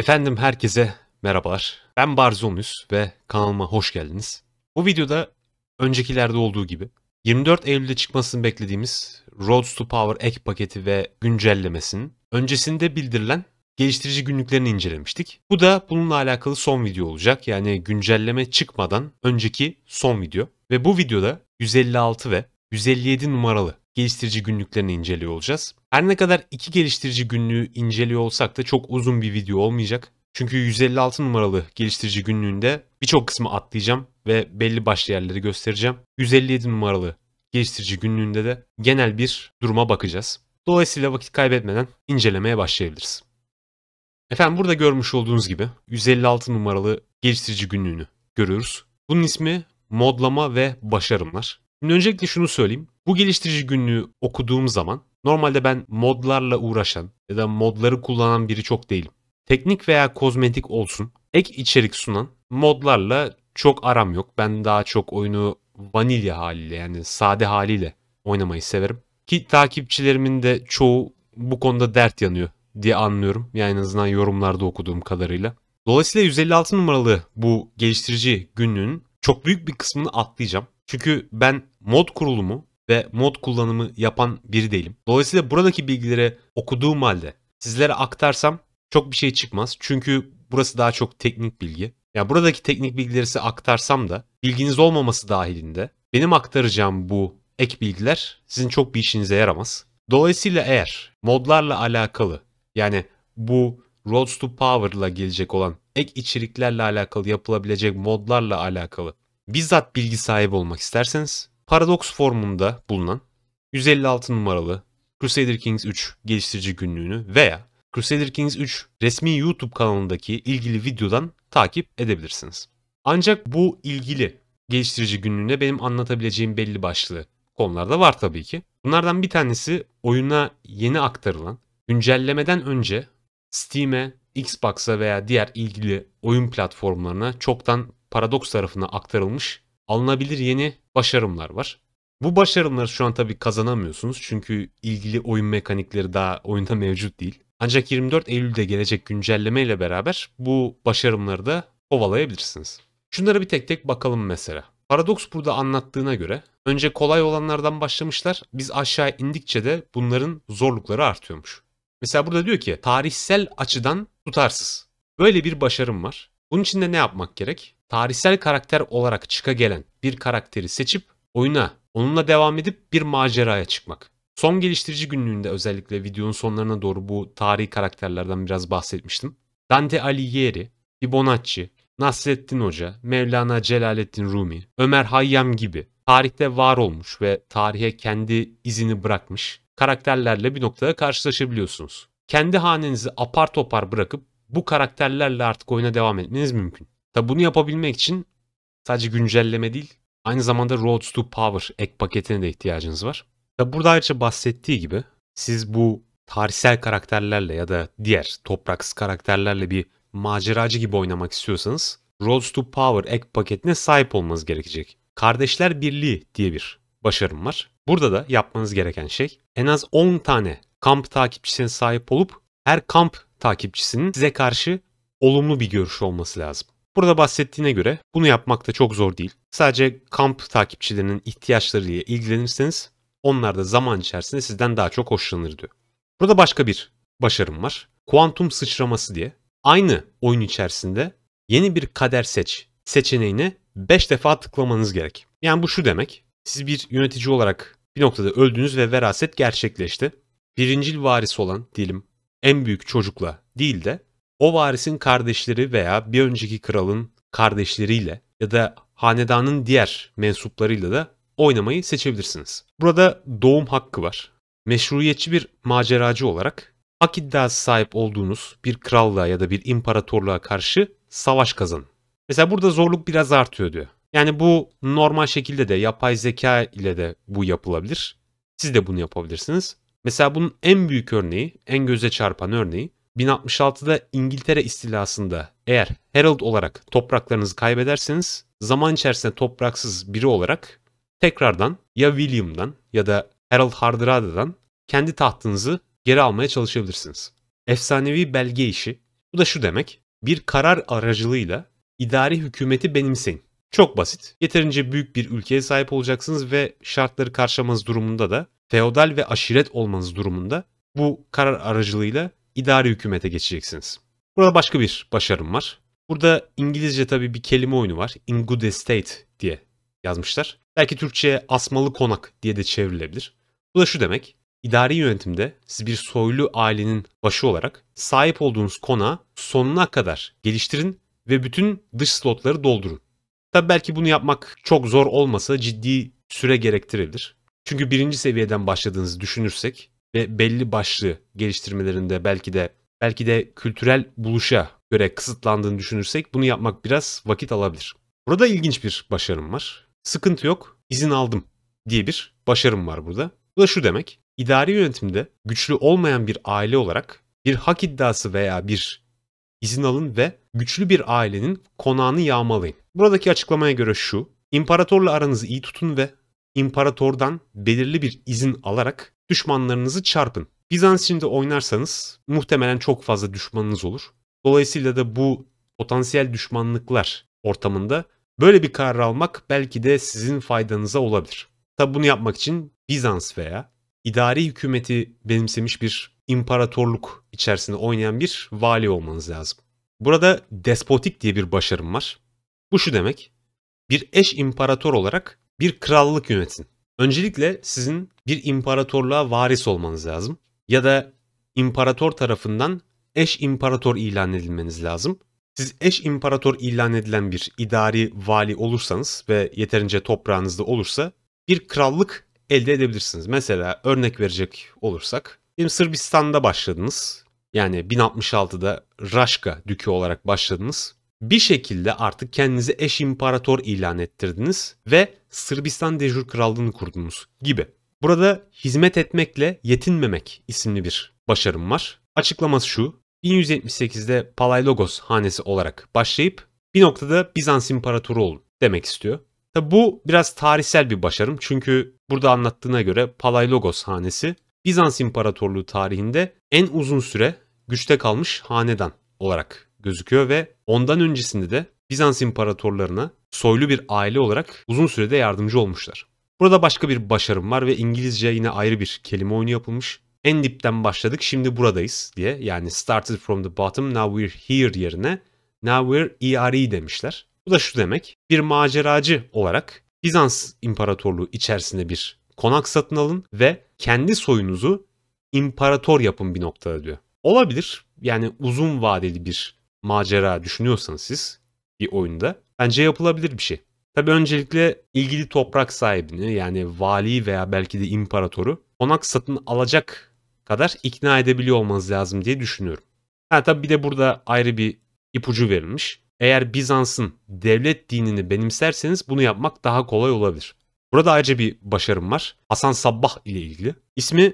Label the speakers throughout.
Speaker 1: Efendim herkese merhabalar. Ben Barzonus ve kanalıma hoş geldiniz. Bu videoda öncekilerde olduğu gibi 24 Eylül'de çıkmasını beklediğimiz Roads to Power ek paketi ve güncellemesinin öncesinde bildirilen geliştirici günlüklerini incelemiştik. Bu da bununla alakalı son video olacak. Yani güncelleme çıkmadan önceki son video. Ve bu videoda 156 ve 157 numaralı geliştirici günlüklerini inceliyor olacağız. Her ne kadar iki geliştirici günlüğü inceliyor olsak da çok uzun bir video olmayacak. Çünkü 156 numaralı geliştirici günlüğünde birçok kısmı atlayacağım ve belli başlı yerleri göstereceğim. 157 numaralı geliştirici günlüğünde de genel bir duruma bakacağız. Dolayısıyla vakit kaybetmeden incelemeye başlayabiliriz. Efendim burada görmüş olduğunuz gibi 156 numaralı geliştirici günlüğünü görüyoruz. Bunun ismi modlama ve başarımlar. Şimdi öncelikle şunu söyleyeyim. Bu geliştirici günlüğü okuduğum zaman Normalde ben modlarla uğraşan ya da modları kullanan biri çok değilim. Teknik veya kozmetik olsun ek içerik sunan modlarla çok aram yok. Ben daha çok oyunu vanilya haliyle yani sade haliyle oynamayı severim. Ki takipçilerimin de çoğu bu konuda dert yanıyor diye anlıyorum. Yani en azından yorumlarda okuduğum kadarıyla. Dolayısıyla 156 numaralı bu geliştirici günlüğün çok büyük bir kısmını atlayacağım. Çünkü ben mod kurulumu ve mod kullanımı yapan biri değilim. Dolayısıyla buradaki bilgileri okuduğum halde sizlere aktarsam çok bir şey çıkmaz. Çünkü burası daha çok teknik bilgi. Yani buradaki teknik bilgileri size aktarsam da bilginiz olmaması dahilinde benim aktaracağım bu ek bilgiler sizin çok bir işinize yaramaz. Dolayısıyla eğer modlarla alakalı yani bu Roads to Power'la gelecek olan ek içeriklerle alakalı yapılabilecek modlarla alakalı bizzat bilgi sahibi olmak isterseniz Paradox formunda bulunan 156 numaralı Crusader Kings 3 geliştirici günlüğünü veya Crusader Kings 3 resmi YouTube kanalındaki ilgili videodan takip edebilirsiniz. Ancak bu ilgili geliştirici günlüğüne benim anlatabileceğim belli başlı konular da var tabii ki. Bunlardan bir tanesi oyuna yeni aktarılan güncellemeden önce Steam'e, Xbox'a veya diğer ilgili oyun platformlarına çoktan Paradox tarafına aktarılmış alınabilir yeni başarımlar var. Bu başarımları şu an tabii kazanamıyorsunuz çünkü ilgili oyun mekanikleri daha oyunda mevcut değil. Ancak 24 Eylül'de gelecek güncelleme ile beraber bu başarımları da kovalayabilirsiniz. Şunlara bir tek tek bakalım mesela. Paradox burada anlattığına göre önce kolay olanlardan başlamışlar. Biz aşağı indikçe de bunların zorlukları artıyormuş. Mesela burada diyor ki tarihsel açıdan tutarsız. Böyle bir başarım var. Bunun için de ne yapmak gerek? Tarihsel karakter olarak çıka gelen bir karakteri seçip oyuna onunla devam edip bir maceraya çıkmak. Son geliştirici günlüğünde özellikle videonun sonlarına doğru bu tarihi karakterlerden biraz bahsetmiştim. Dante Alighieri, Fibonacci, Nasreddin Hoca, Mevlana Celaleddin Rumi, Ömer Hayyam gibi tarihte var olmuş ve tarihe kendi izini bırakmış karakterlerle bir noktada karşılaşabiliyorsunuz. Kendi hanenizi apar topar bırakıp bu karakterlerle artık oyuna devam etmeniz mümkün. Tabi bunu yapabilmek için sadece güncelleme değil aynı zamanda Roads to Power ek paketine de ihtiyacınız var. Tabi burada ayrıca bahsettiği gibi siz bu tarihsel karakterlerle ya da diğer topraksız karakterlerle bir maceracı gibi oynamak istiyorsanız Roads to Power ek paketine sahip olmanız gerekecek. Kardeşler Birliği diye bir başarım var. Burada da yapmanız gereken şey en az 10 tane kamp takipçisine sahip olup her kamp takipçisinin size karşı olumlu bir görüş olması lazım. Burada bahsettiğine göre bunu yapmak da çok zor değil. Sadece kamp takipçilerinin ihtiyaçlarıyla ilgilenirseniz onlar da zaman içerisinde sizden daha çok hoşlanır diyor. Burada başka bir başarım var. Kuantum sıçraması diye aynı oyun içerisinde yeni bir kader seç seçeneğine 5 defa tıklamanız gerek. Yani bu şu demek. Siz bir yönetici olarak bir noktada öldünüz ve veraset gerçekleşti. Birincil varisi olan diyelim en büyük çocukla değil de o varisin kardeşleri veya bir önceki kralın kardeşleriyle ya da hanedanın diğer mensuplarıyla da oynamayı seçebilirsiniz. Burada doğum hakkı var. Meşruiyetçi bir maceracı olarak hak iddiası sahip olduğunuz bir krallığa ya da bir imparatorluğa karşı savaş kazanın. Mesela burada zorluk biraz artıyor diyor. Yani bu normal şekilde de yapay zeka ile de bu yapılabilir. Siz de bunu yapabilirsiniz. Mesela bunun en büyük örneği, en göze çarpan örneği 1066'da İngiltere istilasında eğer Herald olarak topraklarınızı kaybederseniz zaman içerisinde topraksız biri olarak tekrardan ya William'dan ya da Harold Hardradadan kendi tahtınızı geri almaya çalışabilirsiniz. Efsanevi belge işi. Bu da şu demek. Bir karar aracılığıyla idari hükümeti benimseyin. Çok basit. Yeterince büyük bir ülkeye sahip olacaksınız ve şartları karşılamanız durumunda da feodal ve aşiret olmanız durumunda bu karar aracılığıyla idari hükümete geçeceksiniz. Burada başka bir başarım var. Burada İngilizce tabi bir kelime oyunu var. In good estate diye yazmışlar. Belki Türkçe'ye asmalı konak diye de çevrilebilir. Bu da şu demek. İdari yönetimde siz bir soylu ailenin başı olarak sahip olduğunuz konağı sonuna kadar geliştirin ve bütün dış slotları doldurun. Tabi belki bunu yapmak çok zor olmasa ciddi süre gerektirebilir. Çünkü birinci seviyeden başladığınızı düşünürsek ve belli başlı geliştirmelerinde belki de belki de kültürel buluşa göre kısıtlandığını düşünürsek bunu yapmak biraz vakit alabilir. Burada ilginç bir başarım var. Sıkıntı yok, izin aldım diye bir başarım var burada. Bu da şu demek. İdari yönetimde güçlü olmayan bir aile olarak bir hak iddiası veya bir izin alın ve güçlü bir ailenin konağını yağmalayın. Buradaki açıklamaya göre şu. İmparatorla aranızı iyi tutun ve imparatordan belirli bir izin alarak düşmanlarınızı çarpın. Bizans içinde oynarsanız muhtemelen çok fazla düşmanınız olur. Dolayısıyla da bu potansiyel düşmanlıklar ortamında böyle bir karar almak belki de sizin faydanıza olabilir. Tabi bunu yapmak için Bizans veya idari hükümeti benimsemiş bir imparatorluk içerisinde oynayan bir vali olmanız lazım. Burada despotik diye bir başarım var. Bu şu demek. Bir eş imparator olarak bir krallık yönetin. Öncelikle sizin bir imparatorluğa varis olmanız lazım ya da imparator tarafından eş imparator ilan edilmeniz lazım. Siz eş imparator ilan edilen bir idari vali olursanız ve yeterince toprağınızda olursa bir krallık elde edebilirsiniz. Mesela örnek verecek olursak benim Sırbistan'da başladınız. Yani 1066'da Raşka dükü olarak başladınız bir şekilde artık kendinizi eş imparator ilan ettirdiniz ve Sırbistan Dejur Krallığını kurdunuz gibi. Burada hizmet etmekle yetinmemek isimli bir başarım var. Açıklaması şu. 1178'de Palaiologos hanesi olarak başlayıp bir noktada Bizans imparatoru olun demek istiyor. Tabi bu biraz tarihsel bir başarım çünkü burada anlattığına göre Palaiologos hanesi Bizans İmparatorluğu tarihinde en uzun süre güçte kalmış hanedan olarak gözüküyor ve ondan öncesinde de Bizans imparatorlarına soylu bir aile olarak uzun sürede yardımcı olmuşlar. Burada başka bir başarım var ve İngilizce yine ayrı bir kelime oyunu yapılmış. En dipten başladık şimdi buradayız diye yani started from the bottom now we're here yerine now we're ERE e demişler. Bu da şu demek bir maceracı olarak Bizans İmparatorluğu içerisinde bir konak satın alın ve kendi soyunuzu imparator yapın bir noktada diyor. Olabilir yani uzun vadeli bir macera düşünüyorsanız siz bir oyunda bence yapılabilir bir şey. Tabi öncelikle ilgili toprak sahibini yani vali veya belki de imparatoru konak satın alacak kadar ikna edebiliyor olmanız lazım diye düşünüyorum. Ha tabi bir de burada ayrı bir ipucu verilmiş. Eğer Bizans'ın devlet dinini benimserseniz bunu yapmak daha kolay olabilir. Burada ayrıca bir başarım var. Hasan Sabbah ile ilgili. İsmi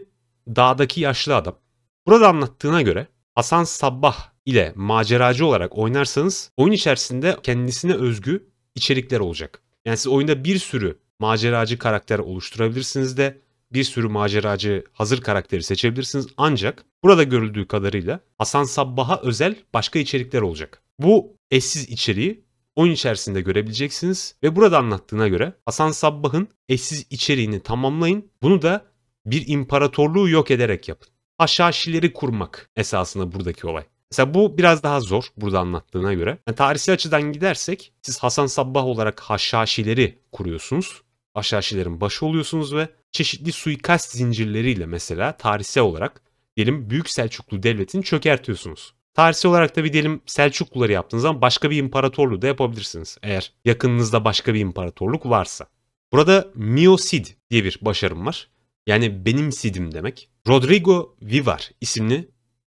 Speaker 1: Dağdaki Yaşlı Adam. Burada anlattığına göre Hasan Sabbah ile maceracı olarak oynarsanız oyun içerisinde kendisine özgü içerikler olacak. Yani siz oyunda bir sürü maceracı karakter oluşturabilirsiniz de bir sürü maceracı hazır karakteri seçebilirsiniz. Ancak burada görüldüğü kadarıyla Hasan Sabbah'a özel başka içerikler olacak. Bu eşsiz içeriği oyun içerisinde görebileceksiniz ve burada anlattığına göre Hasan Sabbah'ın eşsiz içeriğini tamamlayın. Bunu da bir imparatorluğu yok ederek yapın. Aşağı Haşhaşileri kurmak esasında buradaki olay. Mesela bu biraz daha zor burada anlattığına göre. Yani tarihsel açıdan gidersek siz Hasan Sabbah olarak haşhaşileri kuruyorsunuz. Haşhaşilerin başı oluyorsunuz ve çeşitli suikast zincirleriyle mesela tarihsel olarak diyelim Büyük Selçuklu Devleti'ni çökertiyorsunuz. Tarihsel olarak da bir diyelim Selçukluları yaptığınız zaman başka bir imparatorluğu da yapabilirsiniz. Eğer yakınınızda başka bir imparatorluk varsa. Burada Miosid diye bir başarım var. Yani benim sidim demek. Rodrigo Vivar isimli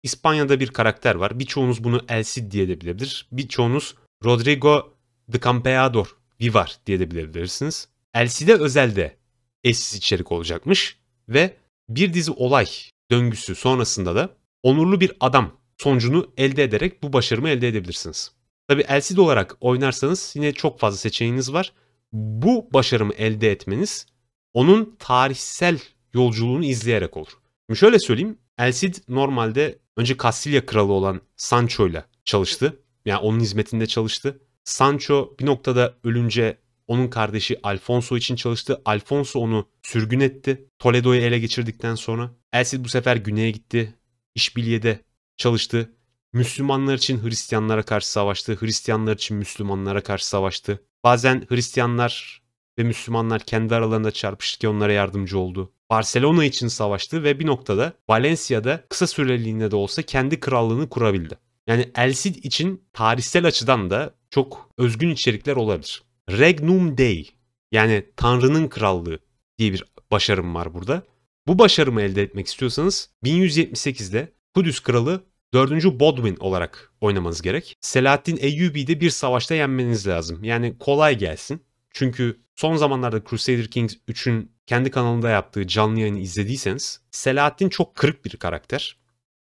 Speaker 1: İspanya'da bir karakter var. Birçoğunuz bunu El Cid diye de bilebilir. Birçoğunuz Rodrigo de Campeador Vivar diye de bilebilirsiniz. El Cid'e özel de eşsiz içerik olacakmış ve bir dizi olay döngüsü sonrasında da onurlu bir adam sonucunu elde ederek bu başarımı elde edebilirsiniz. Tabi El Cid olarak oynarsanız yine çok fazla seçeneğiniz var. Bu başarımı elde etmeniz onun tarihsel yolculuğunu izleyerek olur. Şimdi şöyle söyleyeyim. El Cid normalde önce Kastilya kralı olan Sancho ile çalıştı. Yani onun hizmetinde çalıştı. Sancho bir noktada ölünce onun kardeşi Alfonso için çalıştı. Alfonso onu sürgün etti. Toledo'yu ele geçirdikten sonra. El Cid bu sefer güneye gitti. İşbilye'de çalıştı. Müslümanlar için Hristiyanlara karşı savaştı. Hristiyanlar için Müslümanlara karşı savaştı. Bazen Hristiyanlar ve Müslümanlar kendi aralarında çarpışırken onlara yardımcı oldu. Barcelona için savaştı ve bir noktada Valencia'da kısa süreliğine de olsa kendi krallığını kurabildi. Yani El Cid için tarihsel açıdan da çok özgün içerikler olabilir. Regnum Dei yani Tanrı'nın krallığı diye bir başarım var burada. Bu başarımı elde etmek istiyorsanız 1178'de Kudüs kralı 4. Bodwin olarak oynamanız gerek. Selahaddin Eyyubi'yi de bir savaşta yenmeniz lazım. Yani kolay gelsin. Çünkü Son zamanlarda Crusader Kings 3'ün kendi kanalında yaptığı canlı yayını izlediyseniz Selahattin çok kırık bir karakter.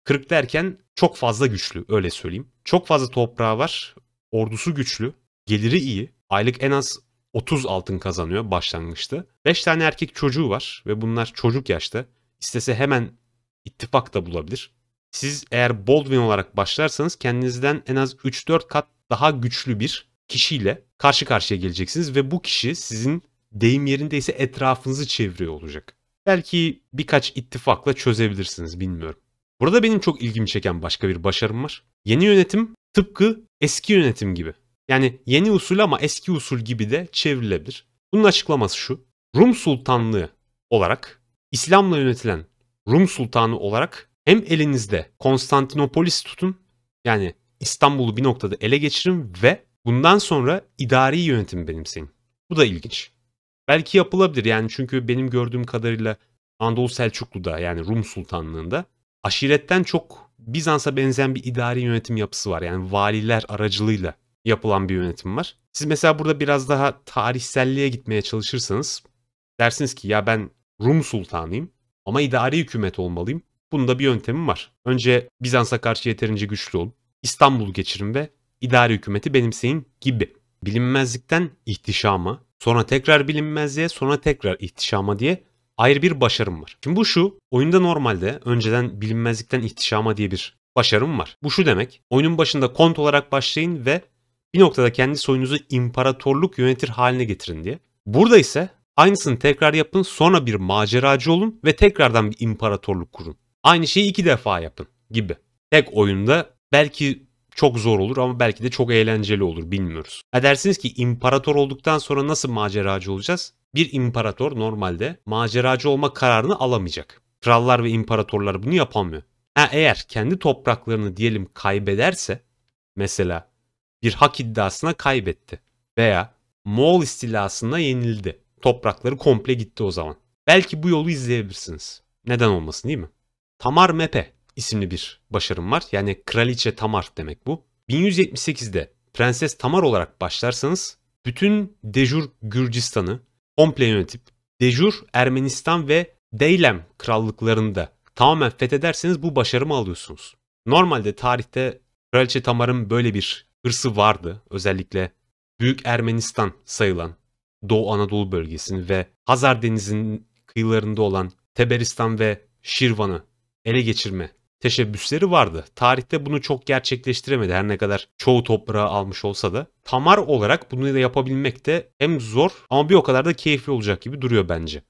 Speaker 1: Kırık derken çok fazla güçlü öyle söyleyeyim. Çok fazla toprağı var, ordusu güçlü, geliri iyi. Aylık en az 30 altın kazanıyor başlangıçta. 5 tane erkek çocuğu var ve bunlar çocuk yaşta. İstese hemen ittifak da bulabilir. Siz eğer Baldwin olarak başlarsanız kendinizden en az 3-4 kat daha güçlü bir kişiyle karşı karşıya geleceksiniz ve bu kişi sizin deyim yerindeyse etrafınızı çeviriyor olacak. Belki birkaç ittifakla çözebilirsiniz bilmiyorum. Burada benim çok ilgimi çeken başka bir başarım var. Yeni yönetim tıpkı eski yönetim gibi. Yani yeni usul ama eski usul gibi de çevrilebilir. Bunun açıklaması şu. Rum Sultanlığı olarak İslam'la yönetilen Rum Sultanı olarak hem elinizde Konstantinopolis tutun yani İstanbul'u bir noktada ele geçirin ve Bundan sonra idari yönetimi benimseyin. Bu da ilginç. Belki yapılabilir yani çünkü benim gördüğüm kadarıyla Anadolu Selçuklu'da yani Rum Sultanlığı'nda aşiretten çok Bizans'a benzeyen bir idari yönetim yapısı var. Yani valiler aracılığıyla yapılan bir yönetim var. Siz mesela burada biraz daha tarihselliğe gitmeye çalışırsanız dersiniz ki ya ben Rum sultanıyım ama idari hükümet olmalıyım. Bunda bir yöntemim var. Önce Bizans'a karşı yeterince güçlü olun. İstanbul'u geçirin ve idare hükümeti benimseyin gibi. Bilinmezlikten ihtişama, sonra tekrar bilinmezliğe, sonra tekrar ihtişama diye ayrı bir başarım var. Şimdi bu şu, oyunda normalde önceden bilinmezlikten ihtişama diye bir başarım var. Bu şu demek, oyunun başında kont olarak başlayın ve bir noktada kendi soyunuzu imparatorluk yönetir haline getirin diye. Burada ise aynısını tekrar yapın sonra bir maceracı olun ve tekrardan bir imparatorluk kurun. Aynı şeyi iki defa yapın gibi. Tek oyunda belki çok zor olur ama belki de çok eğlenceli olur bilmiyoruz. Ha dersiniz ki imparator olduktan sonra nasıl maceracı olacağız? Bir imparator normalde maceracı olma kararını alamayacak. Krallar ve imparatorlar bunu yapamıyor. Ha eğer kendi topraklarını diyelim kaybederse mesela bir hak iddiasına kaybetti veya Moğol istilasına yenildi. Toprakları komple gitti o zaman. Belki bu yolu izleyebilirsiniz. Neden olmasın değil mi? Tamar Mepe isimli bir başarım var. Yani Kraliçe Tamar demek bu. 1178'de Prenses Tamar olarak başlarsanız bütün Dejur Gürcistan'ı komple yönetip Dejur Ermenistan ve Deylem krallıklarını da tamamen fethederseniz bu başarımı alıyorsunuz. Normalde tarihte Kraliçe Tamar'ın böyle bir hırsı vardı. Özellikle Büyük Ermenistan sayılan Doğu Anadolu bölgesini ve Hazar Denizi'nin kıyılarında olan Teberistan ve Şirvan'ı ele geçirme teşebbüsleri vardı. Tarihte bunu çok gerçekleştiremedi her ne kadar çoğu toprağı almış olsa da. Tamar olarak bunu da yapabilmek de hem zor ama bir o kadar da keyifli olacak gibi duruyor bence.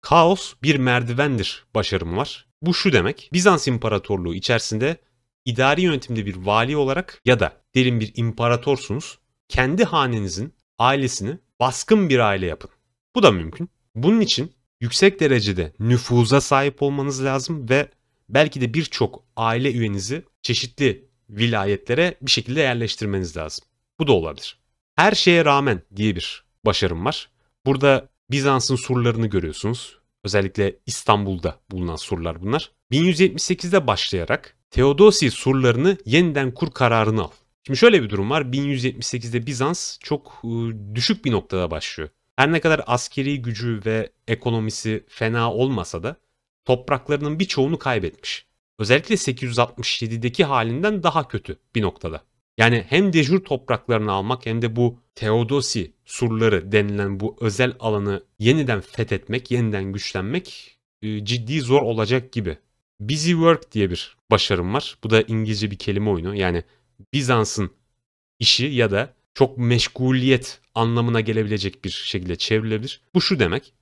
Speaker 1: Kaos bir merdivendir başarım var. Bu şu demek Bizans İmparatorluğu içerisinde idari yönetimde bir vali olarak ya da derin bir imparatorsunuz. Kendi hanenizin ailesini baskın bir aile yapın. Bu da mümkün. Bunun için yüksek derecede nüfuza sahip olmanız lazım ve belki de birçok aile üyenizi çeşitli vilayetlere bir şekilde yerleştirmeniz lazım. Bu da olabilir. Her şeye rağmen diye bir başarım var. Burada Bizans'ın surlarını görüyorsunuz. Özellikle İstanbul'da bulunan surlar bunlar. 1178'de başlayarak Teodosi surlarını yeniden kur kararını al. Şimdi şöyle bir durum var. 1178'de Bizans çok e, düşük bir noktada başlıyor. Her ne kadar askeri gücü ve ekonomisi fena olmasa da topraklarının birçoğunu kaybetmiş. Özellikle 867'deki halinden daha kötü bir noktada. Yani hem dejur topraklarını almak hem de bu Teodosi surları denilen bu özel alanı yeniden fethetmek, yeniden güçlenmek e, ciddi zor olacak gibi. Busy Work diye bir başarım var. Bu da İngilizce bir kelime oyunu. Yani Bizans'ın işi ya da çok meşguliyet anlamına gelebilecek bir şekilde çevrilebilir. Bu şu demek.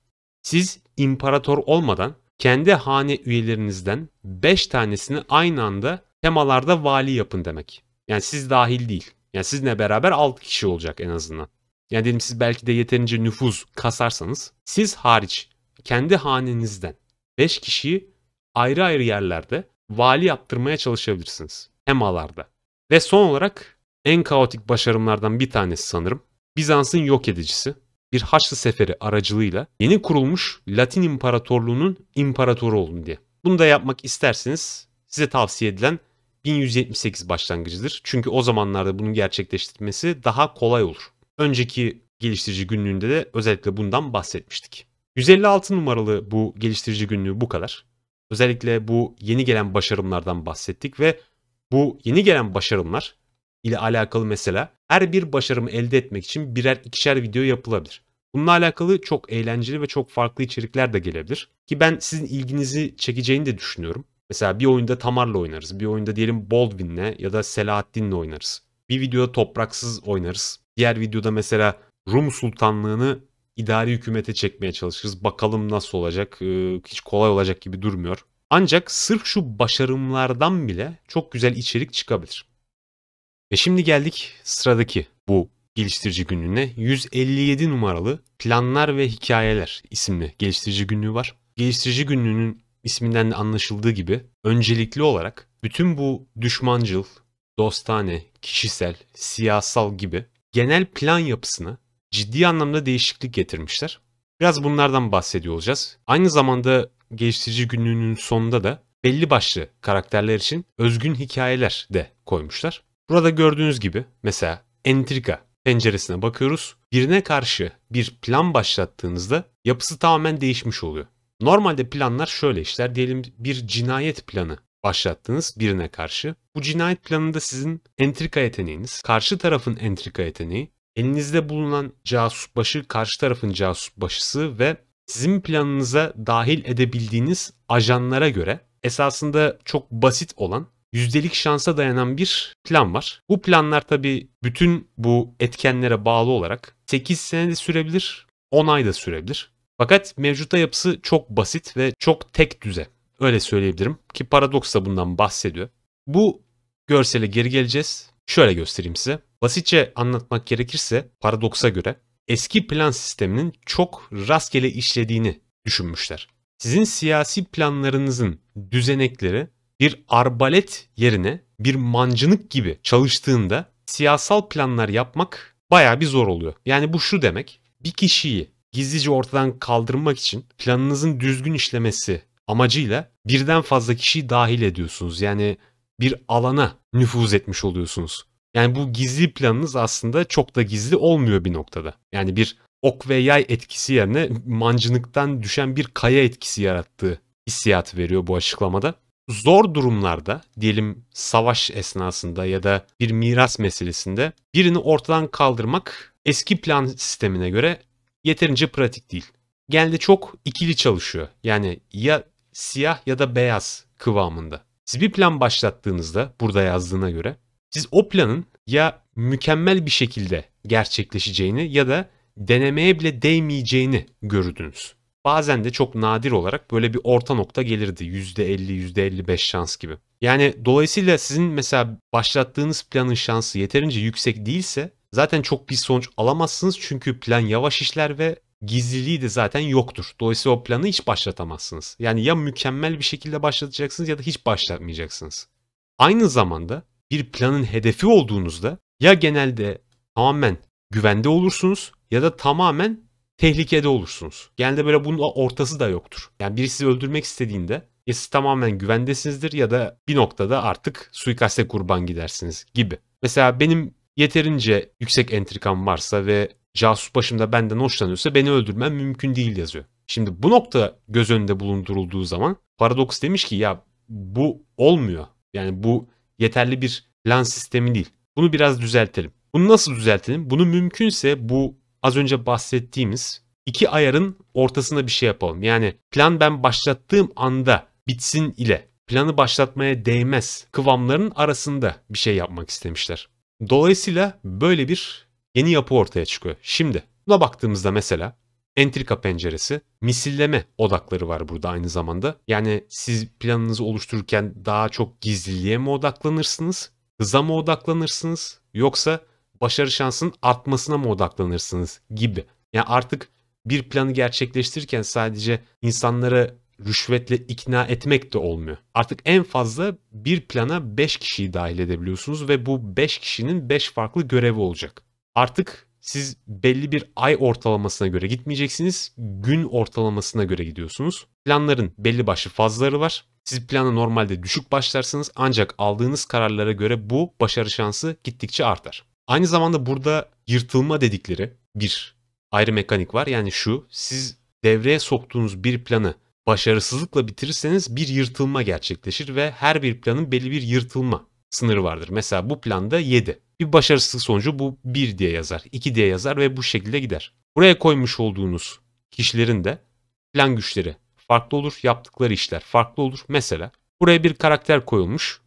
Speaker 1: Siz imparator olmadan kendi hane üyelerinizden 5 tanesini aynı anda temalarda vali yapın demek. Yani siz dahil değil. Yani sizinle beraber 6 kişi olacak en azından. Yani dedim siz belki de yeterince nüfuz kasarsanız siz hariç kendi hanenizden 5 kişiyi ayrı ayrı yerlerde vali yaptırmaya çalışabilirsiniz. Temalarda. Ve son olarak en kaotik başarımlardan bir tanesi sanırım. Bizans'ın yok edicisi bir Haçlı Seferi aracılığıyla yeni kurulmuş Latin İmparatorluğu'nun imparatoru olun diye. Bunu da yapmak isterseniz size tavsiye edilen 1178 başlangıcıdır. Çünkü o zamanlarda bunun gerçekleştirmesi daha kolay olur. Önceki geliştirici günlüğünde de özellikle bundan bahsetmiştik. 156 numaralı bu geliştirici günlüğü bu kadar. Özellikle bu yeni gelen başarımlardan bahsettik ve bu yeni gelen başarımlar ile alakalı mesela her bir başarımı elde etmek için birer ikişer video yapılabilir. Bununla alakalı çok eğlenceli ve çok farklı içerikler de gelebilir. Ki ben sizin ilginizi çekeceğini de düşünüyorum. Mesela bir oyunda Tamar'la oynarız. Bir oyunda diyelim Baldwin'le ya da Selahaddin'le oynarız. Bir videoda Topraksız oynarız. Diğer videoda mesela Rum Sultanlığı'nı idari hükümete çekmeye çalışırız. Bakalım nasıl olacak. Hiç kolay olacak gibi durmuyor. Ancak sırf şu başarımlardan bile çok güzel içerik çıkabilir. Ve şimdi geldik sıradaki bu geliştirici günlüğüne 157 numaralı Planlar ve Hikayeler isimli geliştirici günlüğü var. Geliştirici günlüğünün isminden de anlaşıldığı gibi öncelikli olarak bütün bu düşmancıl, dostane, kişisel, siyasal gibi genel plan yapısını ciddi anlamda değişiklik getirmişler. Biraz bunlardan bahsediyor olacağız. Aynı zamanda geliştirici günlüğünün sonunda da belli başlı karakterler için özgün hikayeler de koymuşlar. Burada gördüğünüz gibi mesela entrika penceresine bakıyoruz. Birine karşı bir plan başlattığınızda yapısı tamamen değişmiş oluyor. Normalde planlar şöyle işler. Diyelim bir cinayet planı başlattınız birine karşı. Bu cinayet planında sizin entrika yeteneğiniz, karşı tarafın entrika yeteneği, elinizde bulunan casus başı, karşı tarafın casus başısı ve sizin planınıza dahil edebildiğiniz ajanlara göre esasında çok basit olan yüzdelik şansa dayanan bir plan var. Bu planlar tabi bütün bu etkenlere bağlı olarak 8 senede sürebilir, 10 da sürebilir. Fakat mevcutta yapısı çok basit ve çok tek düze. Öyle söyleyebilirim ki paradoks da bundan bahsediyor. Bu görsele geri geleceğiz. Şöyle göstereyim size. Basitçe anlatmak gerekirse paradoksa göre eski plan sisteminin çok rastgele işlediğini düşünmüşler. Sizin siyasi planlarınızın düzenekleri bir arbalet yerine bir mancınık gibi çalıştığında siyasal planlar yapmak baya bir zor oluyor. Yani bu şu demek. Bir kişiyi gizlice ortadan kaldırmak için planınızın düzgün işlemesi amacıyla birden fazla kişiyi dahil ediyorsunuz. Yani bir alana nüfuz etmiş oluyorsunuz. Yani bu gizli planınız aslında çok da gizli olmuyor bir noktada. Yani bir ok ve yay etkisi yerine mancınıktan düşen bir kaya etkisi yarattığı hissiyat veriyor bu açıklamada zor durumlarda diyelim savaş esnasında ya da bir miras meselesinde birini ortadan kaldırmak eski plan sistemine göre yeterince pratik değil. Genelde çok ikili çalışıyor. Yani ya siyah ya da beyaz kıvamında. Siz bir plan başlattığınızda burada yazdığına göre siz o planın ya mükemmel bir şekilde gerçekleşeceğini ya da denemeye bile değmeyeceğini görürdünüz bazen de çok nadir olarak böyle bir orta nokta gelirdi. %50, %55 şans gibi. Yani dolayısıyla sizin mesela başlattığınız planın şansı yeterince yüksek değilse zaten çok bir sonuç alamazsınız. Çünkü plan yavaş işler ve gizliliği de zaten yoktur. Dolayısıyla o planı hiç başlatamazsınız. Yani ya mükemmel bir şekilde başlatacaksınız ya da hiç başlatmayacaksınız. Aynı zamanda bir planın hedefi olduğunuzda ya genelde tamamen güvende olursunuz ya da tamamen tehlikede olursunuz. Genelde böyle bunun ortası da yoktur. Yani birisi sizi öldürmek istediğinde ya siz tamamen güvendesinizdir ya da bir noktada artık suikaste kurban gidersiniz gibi. Mesela benim yeterince yüksek entrikam varsa ve casus başımda benden hoşlanıyorsa beni öldürmem mümkün değil yazıyor. Şimdi bu nokta göz önünde bulundurulduğu zaman paradoks demiş ki ya bu olmuyor. Yani bu yeterli bir plan sistemi değil. Bunu biraz düzeltelim. Bunu nasıl düzeltelim? Bunu mümkünse bu az önce bahsettiğimiz iki ayarın ortasında bir şey yapalım. Yani plan ben başlattığım anda bitsin ile planı başlatmaya değmez kıvamların arasında bir şey yapmak istemişler. Dolayısıyla böyle bir yeni yapı ortaya çıkıyor. Şimdi buna baktığımızda mesela entrika penceresi, misilleme odakları var burada aynı zamanda. Yani siz planınızı oluştururken daha çok gizliliğe mi odaklanırsınız, hıza mı odaklanırsınız yoksa başarı şansının artmasına mı odaklanırsınız gibi. Yani artık bir planı gerçekleştirirken sadece insanlara rüşvetle ikna etmek de olmuyor. Artık en fazla bir plana 5 kişiyi dahil edebiliyorsunuz ve bu 5 kişinin 5 farklı görevi olacak. Artık siz belli bir ay ortalamasına göre gitmeyeceksiniz. Gün ortalamasına göre gidiyorsunuz. Planların belli başlı fazları var. Siz plana normalde düşük başlarsınız ancak aldığınız kararlara göre bu başarı şansı gittikçe artar. Aynı zamanda burada yırtılma dedikleri bir ayrı mekanik var. Yani şu siz devreye soktuğunuz bir planı başarısızlıkla bitirirseniz bir yırtılma gerçekleşir ve her bir planın belli bir yırtılma sınırı vardır. Mesela bu planda 7. Bir başarısızlık sonucu bu 1 diye yazar, 2 diye yazar ve bu şekilde gider. Buraya koymuş olduğunuz kişilerin de plan güçleri farklı olur, yaptıkları işler farklı olur. Mesela buraya bir karakter koyulmuş.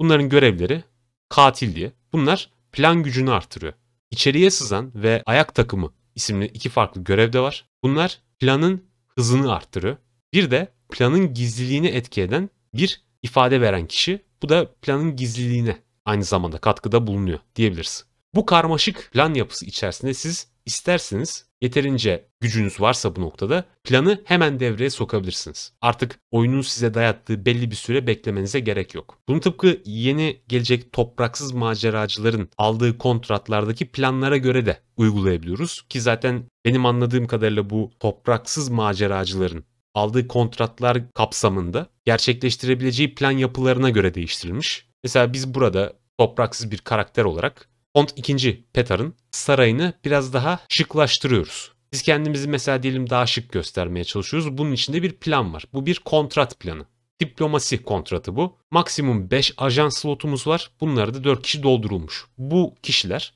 Speaker 1: Bunların görevleri katil diye. Bunlar plan gücünü artırıyor. İçeriye sızan ve ayak takımı isimli iki farklı görevde var. Bunlar planın hızını arttırıyor. Bir de planın gizliliğini etki eden bir ifade veren kişi. Bu da planın gizliliğine aynı zamanda katkıda bulunuyor diyebiliriz. Bu karmaşık plan yapısı içerisinde siz isterseniz Yeterince gücünüz varsa bu noktada planı hemen devreye sokabilirsiniz. Artık oyunun size dayattığı belli bir süre beklemenize gerek yok. Bunu tıpkı yeni gelecek topraksız maceracıların aldığı kontratlardaki planlara göre de uygulayabiliyoruz ki zaten benim anladığım kadarıyla bu topraksız maceracıların aldığı kontratlar kapsamında gerçekleştirebileceği plan yapılarına göre değiştirilmiş. Mesela biz burada topraksız bir karakter olarak Pont 2. Petar'ın sarayını biraz daha şıklaştırıyoruz. Biz kendimizi mesela diyelim daha şık göstermeye çalışıyoruz. Bunun içinde bir plan var. Bu bir kontrat planı. Diplomasi kontratı bu. Maksimum 5 ajan slotumuz var. Bunları da 4 kişi doldurulmuş. Bu kişiler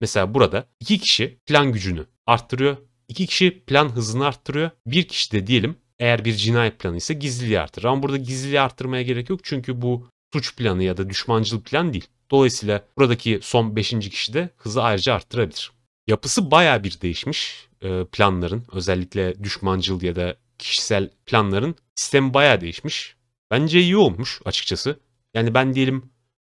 Speaker 1: mesela burada 2 kişi plan gücünü arttırıyor. 2 kişi plan hızını arttırıyor. 1 kişi de diyelim eğer bir cinayet planı ise gizliliği artır. Ama burada gizliliği arttırmaya gerek yok. Çünkü bu suç planı ya da düşmancılık planı değil. Dolayısıyla buradaki son 5. kişi de hızı ayrıca arttırabilir. Yapısı baya bir değişmiş e, planların özellikle düşmancıl ya da kişisel planların sistemi baya değişmiş. Bence iyi olmuş açıkçası. Yani ben diyelim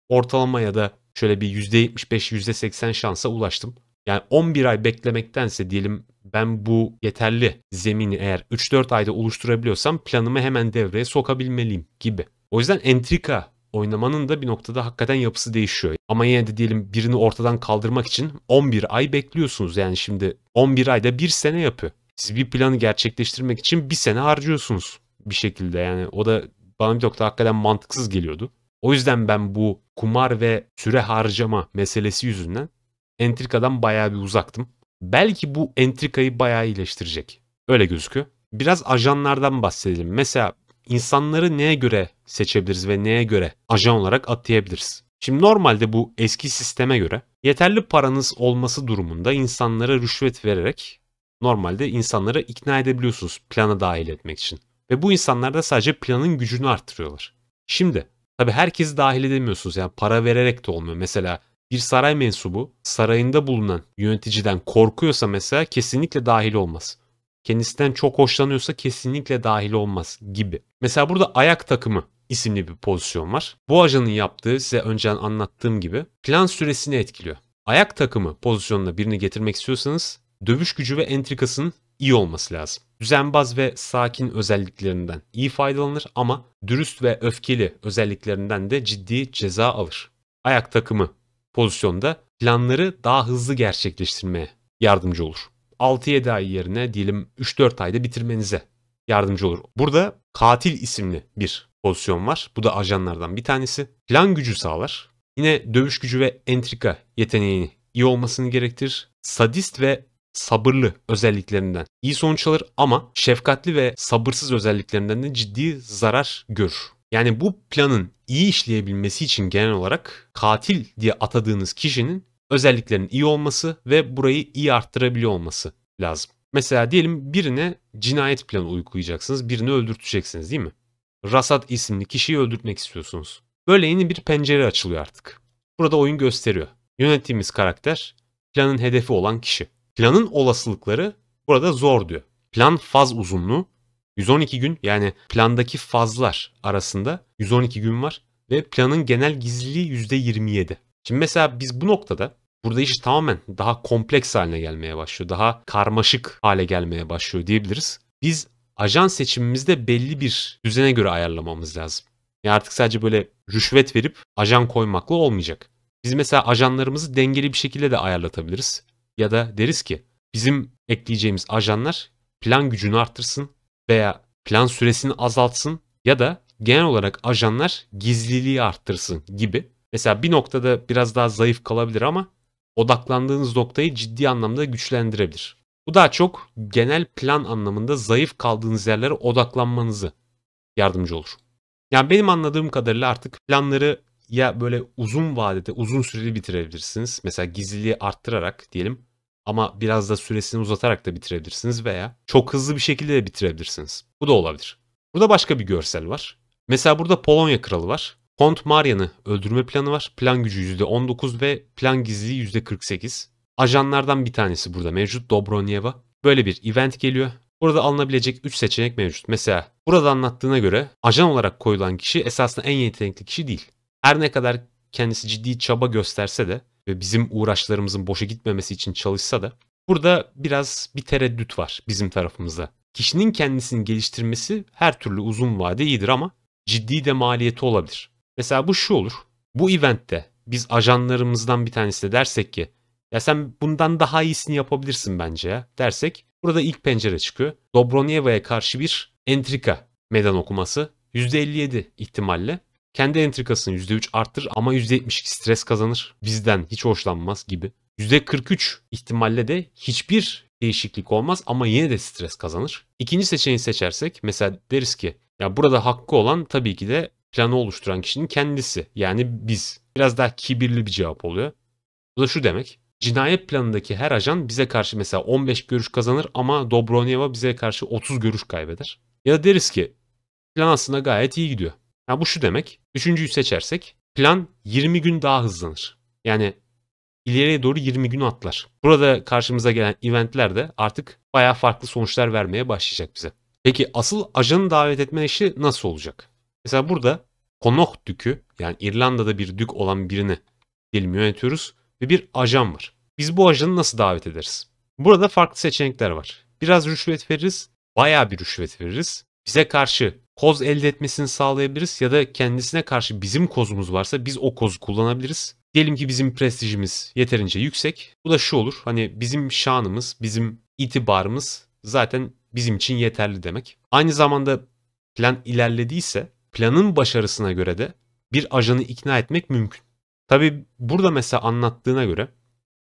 Speaker 1: ortalama ya da şöyle bir %75 %80 şansa ulaştım. Yani 11 ay beklemektense diyelim ben bu yeterli zemini eğer 3-4 ayda oluşturabiliyorsam planımı hemen devreye sokabilmeliyim gibi. O yüzden entrika oynamanın da bir noktada hakikaten yapısı değişiyor. Ama yine de diyelim birini ortadan kaldırmak için 11 ay bekliyorsunuz. Yani şimdi 11 ayda bir sene yapıyor. Siz bir planı gerçekleştirmek için bir sene harcıyorsunuz bir şekilde. Yani o da bana bir nokta hakikaten mantıksız geliyordu. O yüzden ben bu kumar ve süre harcama meselesi yüzünden entrikadan bayağı bir uzaktım. Belki bu entrikayı bayağı iyileştirecek. Öyle gözüküyor. Biraz ajanlardan bahsedelim. Mesela insanları neye göre seçebiliriz ve neye göre ajan olarak atayabiliriz? Şimdi normalde bu eski sisteme göre yeterli paranız olması durumunda insanlara rüşvet vererek normalde insanları ikna edebiliyorsunuz plana dahil etmek için. Ve bu insanlar da sadece planın gücünü arttırıyorlar. Şimdi tabi herkesi dahil edemiyorsunuz yani para vererek de olmuyor. Mesela bir saray mensubu sarayında bulunan yöneticiden korkuyorsa mesela kesinlikle dahil olmaz kendisinden çok hoşlanıyorsa kesinlikle dahil olmaz gibi. Mesela burada ayak takımı isimli bir pozisyon var. Bu ajanın yaptığı size önceden anlattığım gibi plan süresini etkiliyor. Ayak takımı pozisyonuna birini getirmek istiyorsanız dövüş gücü ve entrikasının iyi olması lazım. Düzenbaz ve sakin özelliklerinden iyi faydalanır ama dürüst ve öfkeli özelliklerinden de ciddi ceza alır. Ayak takımı pozisyonda planları daha hızlı gerçekleştirmeye yardımcı olur. 6-7 ay yerine diyelim 3-4 ayda bitirmenize yardımcı olur. Burada katil isimli bir pozisyon var. Bu da ajanlardan bir tanesi. Plan gücü sağlar. Yine dövüş gücü ve entrika yeteneğini iyi olmasını gerektirir. Sadist ve sabırlı özelliklerinden iyi sonuç alır ama şefkatli ve sabırsız özelliklerinden de ciddi zarar görür. Yani bu planın iyi işleyebilmesi için genel olarak katil diye atadığınız kişinin Özelliklerinin iyi olması ve burayı iyi arttırabiliyor olması lazım. Mesela diyelim birine cinayet planı uygulayacaksınız, birini öldürteceksiniz değil mi? Rasat isimli kişiyi öldürtmek istiyorsunuz. Böyle yeni bir pencere açılıyor artık. Burada oyun gösteriyor. Yönettiğimiz karakter planın hedefi olan kişi. Planın olasılıkları burada zor diyor. Plan faz uzunluğu 112 gün yani plandaki fazlar arasında 112 gün var ve planın genel gizliliği %27. Şimdi mesela biz bu noktada burada iş tamamen daha kompleks haline gelmeye başlıyor. Daha karmaşık hale gelmeye başlıyor diyebiliriz. Biz ajan seçimimizde belli bir düzene göre ayarlamamız lazım. Yani artık sadece böyle rüşvet verip ajan koymakla olmayacak. Biz mesela ajanlarımızı dengeli bir şekilde de ayarlatabiliriz. Ya da deriz ki bizim ekleyeceğimiz ajanlar plan gücünü arttırsın veya plan süresini azaltsın ya da genel olarak ajanlar gizliliği arttırsın gibi Mesela bir noktada biraz daha zayıf kalabilir ama odaklandığınız noktayı ciddi anlamda güçlendirebilir. Bu daha çok genel plan anlamında zayıf kaldığınız yerlere odaklanmanızı yardımcı olur. Yani benim anladığım kadarıyla artık planları ya böyle uzun vadede uzun süreli bitirebilirsiniz. Mesela gizliliği arttırarak diyelim ama biraz da süresini uzatarak da bitirebilirsiniz veya çok hızlı bir şekilde de bitirebilirsiniz. Bu da olabilir. Burada başka bir görsel var. Mesela burada Polonya kralı var. Kont Maria'nı öldürme planı var. Plan gücü %19 ve plan gizliliği %48. Ajanlardan bir tanesi burada mevcut Dobronieva. Böyle bir event geliyor. Burada alınabilecek 3 seçenek mevcut. Mesela burada anlattığına göre ajan olarak koyulan kişi esasında en yetenekli kişi değil. Her ne kadar kendisi ciddi çaba gösterse de ve bizim uğraşlarımızın boşa gitmemesi için çalışsa da burada biraz bir tereddüt var bizim tarafımızda. Kişinin kendisini geliştirmesi her türlü uzun vade iyidir ama ciddi de maliyeti olabilir. Mesela bu şu olur. Bu eventte biz ajanlarımızdan bir tanesi de dersek ki ya sen bundan daha iyisini yapabilirsin bence ya dersek burada ilk pencere çıkıyor. Dobronieva'ya karşı bir entrika meydan okuması %57 ihtimalle. Kendi entrikasını %3 arttır ama %72 stres kazanır. Bizden hiç hoşlanmaz gibi. %43 ihtimalle de hiçbir değişiklik olmaz ama yine de stres kazanır. İkinci seçeneği seçersek mesela deriz ki ya burada hakkı olan tabii ki de planı oluşturan kişinin kendisi yani biz. Biraz daha kibirli bir cevap oluyor. Bu da şu demek. Cinayet planındaki her ajan bize karşı mesela 15 görüş kazanır ama Dobronyeva bize karşı 30 görüş kaybeder. Ya da deriz ki plan aslında gayet iyi gidiyor. Ha bu şu demek. Üçüncüyü seçersek plan 20 gün daha hızlanır. Yani ileriye doğru 20 gün atlar. Burada karşımıza gelen eventler de artık baya farklı sonuçlar vermeye başlayacak bize. Peki asıl ajanı davet etme işi nasıl olacak? Mesela burada Connaught dükü yani İrlanda'da bir dük olan birini diyelim yönetiyoruz ve bir ajan var. Biz bu ajanı nasıl davet ederiz? Burada farklı seçenekler var. Biraz rüşvet veririz, bayağı bir rüşvet veririz. Bize karşı koz elde etmesini sağlayabiliriz ya da kendisine karşı bizim kozumuz varsa biz o kozu kullanabiliriz. Diyelim ki bizim prestijimiz yeterince yüksek. Bu da şu olur. Hani bizim şanımız, bizim itibarımız zaten bizim için yeterli demek. Aynı zamanda plan ilerlediyse planın başarısına göre de bir ajanı ikna etmek mümkün. Tabi burada mesela anlattığına göre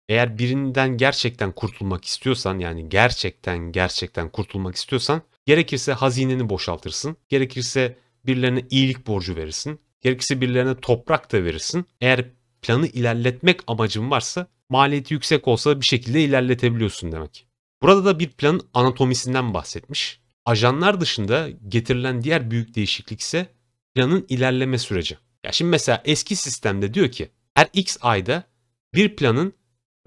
Speaker 1: eğer birinden gerçekten kurtulmak istiyorsan yani gerçekten gerçekten kurtulmak istiyorsan gerekirse hazineni boşaltırsın. Gerekirse birilerine iyilik borcu verirsin. Gerekirse birilerine toprak da verirsin. Eğer planı ilerletmek amacın varsa maliyeti yüksek olsa bir şekilde ilerletebiliyorsun demek. Burada da bir planın anatomisinden bahsetmiş. Ajanlar dışında getirilen diğer büyük değişiklik ise planın ilerleme süreci. Ya şimdi mesela eski sistemde diyor ki her x ayda bir planın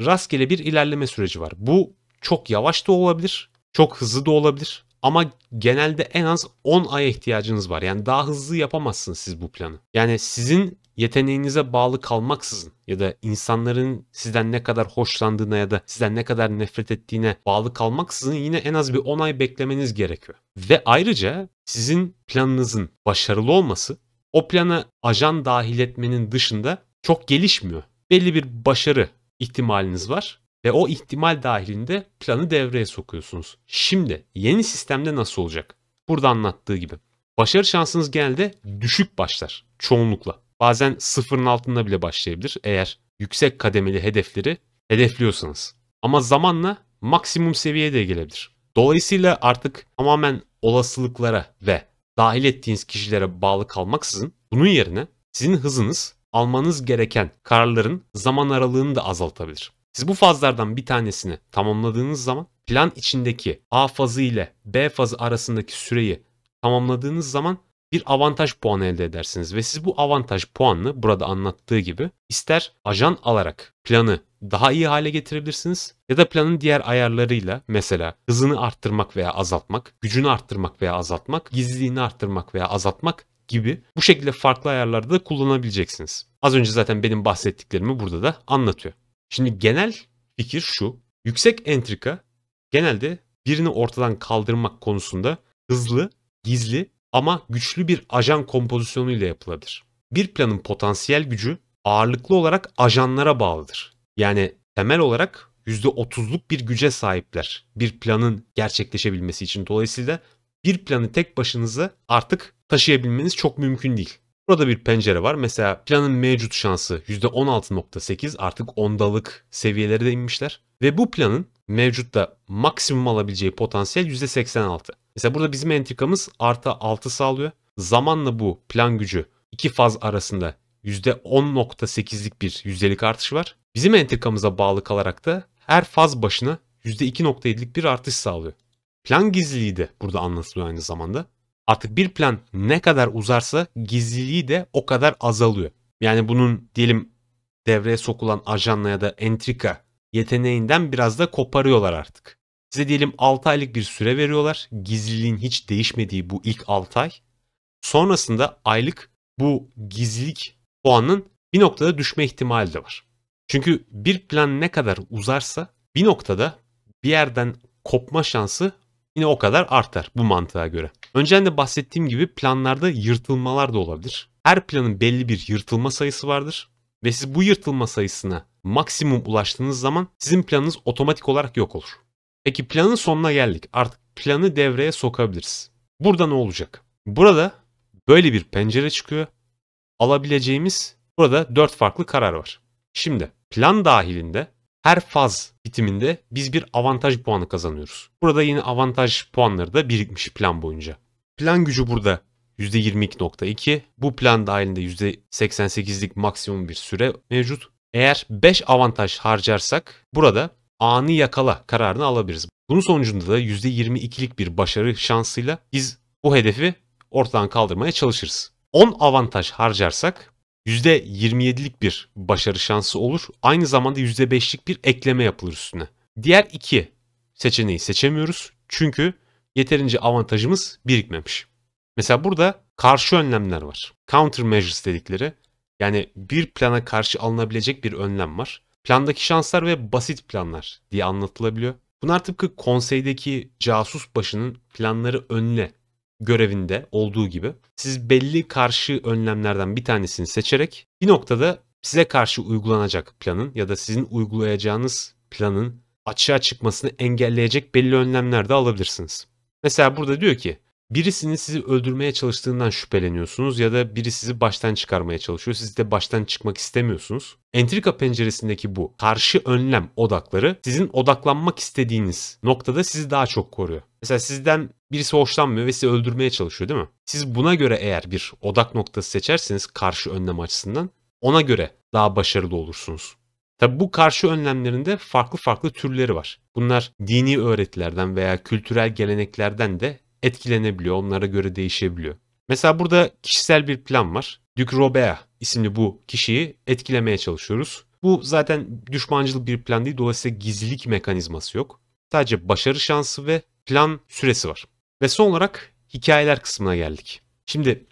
Speaker 1: rastgele bir ilerleme süreci var. Bu çok yavaş da olabilir, çok hızlı da olabilir ama genelde en az 10 aya ihtiyacınız var. Yani daha hızlı yapamazsınız siz bu planı. Yani sizin yeteneğinize bağlı kalmaksızın ya da insanların sizden ne kadar hoşlandığına ya da sizden ne kadar nefret ettiğine bağlı kalmaksızın yine en az bir 10 ay beklemeniz gerekiyor. Ve ayrıca sizin planınızın başarılı olması o plana ajan dahil etmenin dışında çok gelişmiyor. Belli bir başarı ihtimaliniz var ve o ihtimal dahilinde planı devreye sokuyorsunuz. Şimdi yeni sistemde nasıl olacak? Burada anlattığı gibi. Başarı şansınız genelde düşük başlar çoğunlukla bazen sıfırın altında bile başlayabilir eğer yüksek kademeli hedefleri hedefliyorsanız. Ama zamanla maksimum seviyeye de gelebilir. Dolayısıyla artık tamamen olasılıklara ve dahil ettiğiniz kişilere bağlı kalmaksızın bunun yerine sizin hızınız almanız gereken kararların zaman aralığını da azaltabilir. Siz bu fazlardan bir tanesini tamamladığınız zaman plan içindeki A fazı ile B fazı arasındaki süreyi tamamladığınız zaman bir avantaj puanı elde edersiniz ve siz bu avantaj puanını burada anlattığı gibi ister ajan alarak planı daha iyi hale getirebilirsiniz ya da planın diğer ayarlarıyla mesela hızını arttırmak veya azaltmak, gücünü arttırmak veya azaltmak, gizliliğini arttırmak veya azaltmak gibi bu şekilde farklı ayarlarda da kullanabileceksiniz. Az önce zaten benim bahsettiklerimi burada da anlatıyor. Şimdi genel fikir şu. Yüksek entrika genelde birini ortadan kaldırmak konusunda hızlı, gizli ama güçlü bir ajan kompozisyonu ile yapılabilir. Bir planın potansiyel gücü ağırlıklı olarak ajanlara bağlıdır. Yani temel olarak %30'luk bir güce sahipler bir planın gerçekleşebilmesi için. Dolayısıyla bir planı tek başınıza artık taşıyabilmeniz çok mümkün değil. Burada bir pencere var. Mesela planın mevcut şansı %16.8 artık ondalık seviyelere de inmişler. Ve bu planın mevcutta maksimum alabileceği potansiyel %86. Mesela burada bizim entrikamız artı 6 sağlıyor. Zamanla bu plan gücü iki faz arasında %10.8'lik bir yüzdelik artış var. Bizim entrikamıza bağlı kalarak da her faz başına %2.7'lik bir artış sağlıyor. Plan gizliliği de burada anlatılıyor aynı zamanda. Artık bir plan ne kadar uzarsa gizliliği de o kadar azalıyor. Yani bunun diyelim devreye sokulan ajanla ya da entrika yeteneğinden biraz da koparıyorlar artık. Size diyelim 6 aylık bir süre veriyorlar. Gizliliğin hiç değişmediği bu ilk 6 ay. Sonrasında aylık bu gizlilik puanının bir noktada düşme ihtimali de var. Çünkü bir plan ne kadar uzarsa bir noktada bir yerden kopma şansı yine o kadar artar bu mantığa göre. Önceden de bahsettiğim gibi planlarda yırtılmalar da olabilir. Her planın belli bir yırtılma sayısı vardır ve siz bu yırtılma sayısına maksimum ulaştığınız zaman sizin planınız otomatik olarak yok olur. Peki planın sonuna geldik. Artık planı devreye sokabiliriz. Burada ne olacak? Burada böyle bir pencere çıkıyor. Alabileceğimiz burada 4 farklı karar var. Şimdi plan dahilinde her faz bitiminde biz bir avantaj puanı kazanıyoruz. Burada yine avantaj puanları da birikmiş plan boyunca. Plan gücü burada %22.2. Bu plan dahilinde %88'lik maksimum bir süre mevcut. Eğer 5 avantaj harcarsak burada anı yakala kararını alabiliriz. Bunun sonucunda da %22'lik bir başarı şansıyla biz bu hedefi ortadan kaldırmaya çalışırız. 10 avantaj harcarsak %27'lik bir başarı şansı olur. Aynı zamanda %5'lik bir ekleme yapılır üstüne. Diğer iki seçeneği seçemiyoruz. Çünkü yeterince avantajımız birikmemiş. Mesela burada karşı önlemler var. Countermeasures dedikleri yani bir plana karşı alınabilecek bir önlem var. Plandaki şanslar ve basit planlar diye anlatılabiliyor. Bunlar tıpkı konseydeki casus başının planları önle görevinde olduğu gibi siz belli karşı önlemlerden bir tanesini seçerek bir noktada size karşı uygulanacak planın ya da sizin uygulayacağınız planın açığa çıkmasını engelleyecek belli önlemler de alabilirsiniz. Mesela burada diyor ki birisinin sizi öldürmeye çalıştığından şüpheleniyorsunuz ya da biri sizi baştan çıkarmaya çalışıyor. Siz de baştan çıkmak istemiyorsunuz. Entrika penceresindeki bu karşı önlem odakları sizin odaklanmak istediğiniz noktada sizi daha çok koruyor. Mesela sizden birisi hoşlanmıyor ve sizi öldürmeye çalışıyor değil mi? Siz buna göre eğer bir odak noktası seçerseniz karşı önlem açısından ona göre daha başarılı olursunuz. Tabi bu karşı önlemlerinde farklı farklı türleri var. Bunlar dini öğretilerden veya kültürel geleneklerden de etkilenebiliyor. Onlara göre değişebiliyor. Mesela burada kişisel bir plan var. Duke Robea isimli bu kişiyi etkilemeye çalışıyoruz. Bu zaten düşmancıl bir plan değil. Dolayısıyla gizlilik mekanizması yok. Sadece başarı şansı ve plan süresi var. Ve son olarak hikayeler kısmına geldik. Şimdi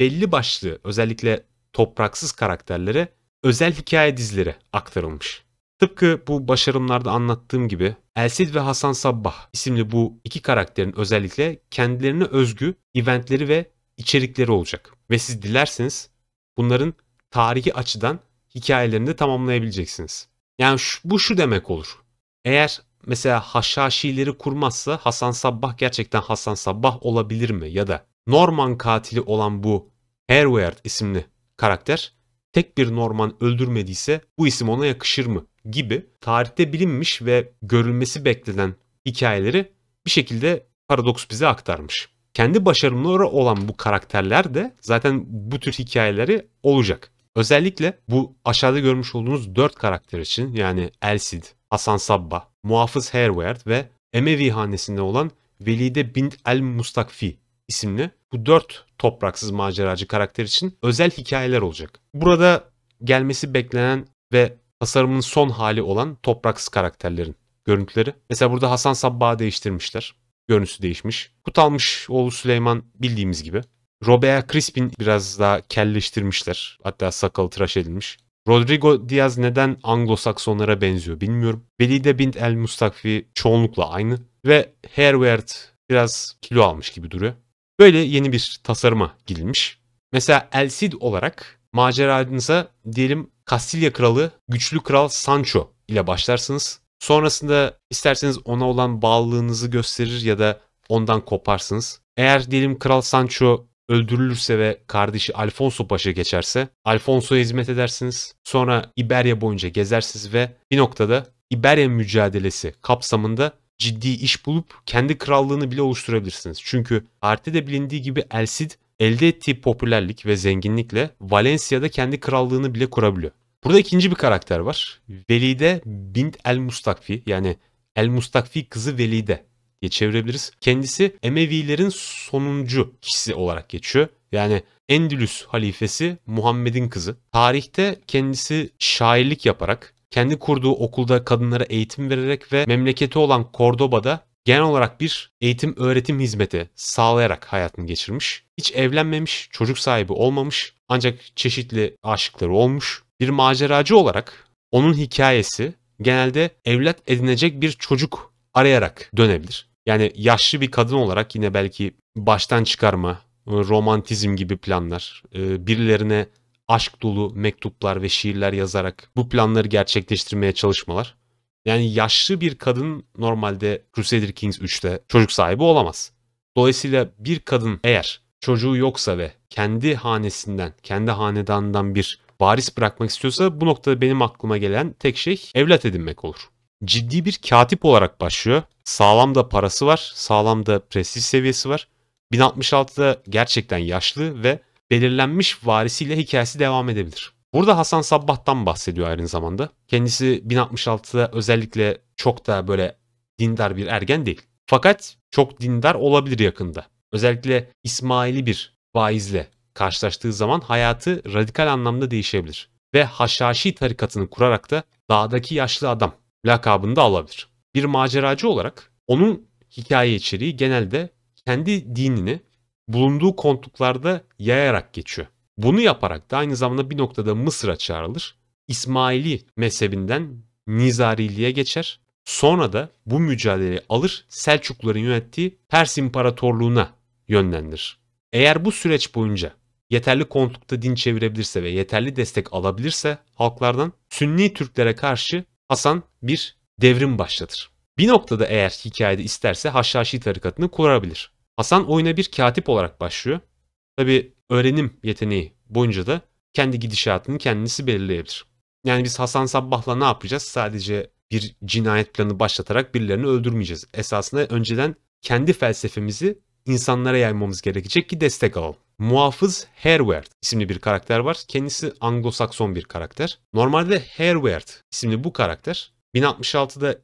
Speaker 1: belli başlı özellikle topraksız karakterlere özel hikaye dizileri aktarılmış. Tıpkı bu başarımlarda anlattığım gibi Elsid ve Hasan Sabbah isimli bu iki karakterin özellikle kendilerine özgü eventleri ve içerikleri olacak. Ve siz dilerseniz bunların tarihi açıdan hikayelerini de tamamlayabileceksiniz. Yani şu, bu şu demek olur. Eğer mesela haşhaşileri kurmazsa Hasan Sabbah gerçekten Hasan Sabbah olabilir mi? Ya da Norman katili olan bu Herweard isimli karakter tek bir Norman öldürmediyse bu isim ona yakışır mı gibi tarihte bilinmiş ve görülmesi beklenen hikayeleri bir şekilde paradoks bize aktarmış. Kendi başarımları olan bu karakterler de zaten bu tür hikayeleri olacak. Özellikle bu aşağıda görmüş olduğunuz 4 karakter için yani Elsid, Hasan Sabba, Muhafız Herward ve Emevi hanesinde olan Velide Bint El Mustakfi isimli bu dört topraksız maceracı karakter için özel hikayeler olacak. Burada gelmesi beklenen ve tasarımın son hali olan topraksız karakterlerin görüntüleri. Mesela burada Hasan Sabbah'ı değiştirmişler. Görüntüsü değişmiş. Kutalmış oğlu Süleyman bildiğimiz gibi. Robea Crispin biraz daha kelleştirmişler. Hatta sakalı tıraş edilmiş. Rodrigo Diaz neden Anglo-Saksonlara benziyor bilmiyorum. Belide Bint El Mustakfi çoğunlukla aynı. Ve Herwert biraz kilo almış gibi duruyor. Böyle yeni bir tasarıma girilmiş. Mesela El Cid olarak maceranıza diyelim Kastilya kralı, güçlü kral Sancho ile başlarsınız. Sonrasında isterseniz ona olan bağlılığınızı gösterir ya da ondan koparsınız. Eğer diyelim Kral Sancho öldürülürse ve kardeşi Alfonso Paşa geçerse Alfonso'ya hizmet edersiniz. Sonra İberya boyunca gezersiniz ve bir noktada İberya mücadelesi kapsamında ciddi iş bulup kendi krallığını bile oluşturabilirsiniz. Çünkü tarihte bilindiği gibi El Cid elde ettiği popülerlik ve zenginlikle Valencia'da kendi krallığını bile kurabiliyor. Burada ikinci bir karakter var. Velide Bint El Mustakfi yani El Mustakfi kızı Velide diye çevirebiliriz. Kendisi Emevilerin sonuncu kişisi olarak geçiyor. Yani Endülüs halifesi Muhammed'in kızı. Tarihte kendisi şairlik yaparak kendi kurduğu okulda kadınlara eğitim vererek ve memleketi olan Cordoba'da genel olarak bir eğitim öğretim hizmeti sağlayarak hayatını geçirmiş. Hiç evlenmemiş, çocuk sahibi olmamış ancak çeşitli aşıkları olmuş. Bir maceracı olarak onun hikayesi genelde evlat edinecek bir çocuk arayarak dönebilir. Yani yaşlı bir kadın olarak yine belki baştan çıkarma, romantizm gibi planlar, e, birilerine aşk dolu mektuplar ve şiirler yazarak bu planları gerçekleştirmeye çalışmalar. Yani yaşlı bir kadın normalde Crusader Kings 3'te çocuk sahibi olamaz. Dolayısıyla bir kadın eğer çocuğu yoksa ve kendi hanesinden, kendi hanedanından bir varis bırakmak istiyorsa bu noktada benim aklıma gelen tek şey evlat edinmek olur. Ciddi bir katip olarak başlıyor. Sağlam da parası var, sağlam da prestij seviyesi var. 1066'da gerçekten yaşlı ve belirlenmiş varisiyle hikayesi devam edebilir. Burada Hasan Sabbah'tan bahsediyor aynı zamanda. Kendisi 1066'da özellikle çok da böyle dindar bir ergen değil. Fakat çok dindar olabilir yakında. Özellikle İsmaili bir vaizle karşılaştığı zaman hayatı radikal anlamda değişebilir. Ve Haşhaşi tarikatını kurarak da dağdaki yaşlı adam lakabını da alabilir. Bir maceracı olarak onun hikaye içeriği genelde kendi dinini bulunduğu kontluklarda yayarak geçiyor. Bunu yaparak da aynı zamanda bir noktada Mısır'a çağrılır. İsmaili mezhebinden Nizariliğe geçer. Sonra da bu mücadeleyi alır Selçukluların yönettiği Pers İmparatorluğu'na yönlendir. Eğer bu süreç boyunca yeterli kontlukta din çevirebilirse ve yeterli destek alabilirse halklardan Sünni Türklere karşı Hasan bir devrim başlatır. Bir noktada eğer hikayede isterse Haşhaşi tarikatını kurabilir. Hasan oyuna bir katip olarak başlıyor. Tabi öğrenim yeteneği boyunca da kendi gidişatını kendisi belirleyebilir. Yani biz Hasan Sabbah'la ne yapacağız? Sadece bir cinayet planı başlatarak birilerini öldürmeyeceğiz. Esasında önceden kendi felsefemizi insanlara yaymamız gerekecek ki destek alalım. Muhafız Herward isimli bir karakter var. Kendisi Anglo-Sakson bir karakter. Normalde Herward isimli bu karakter 1066'da